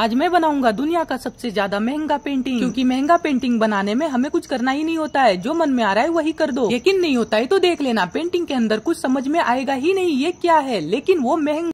आज मैं बनाऊंगा दुनिया का सबसे ज्यादा महंगा पेंटिंग क्योंकि महंगा पेंटिंग बनाने में हमें कुछ करना ही नहीं होता है जो मन में आ रहा है वही कर दो लेकिन नहीं होता है तो देख लेना पेंटिंग के अंदर कुछ समझ में आएगा ही नहीं ये क्या है लेकिन वो महंगा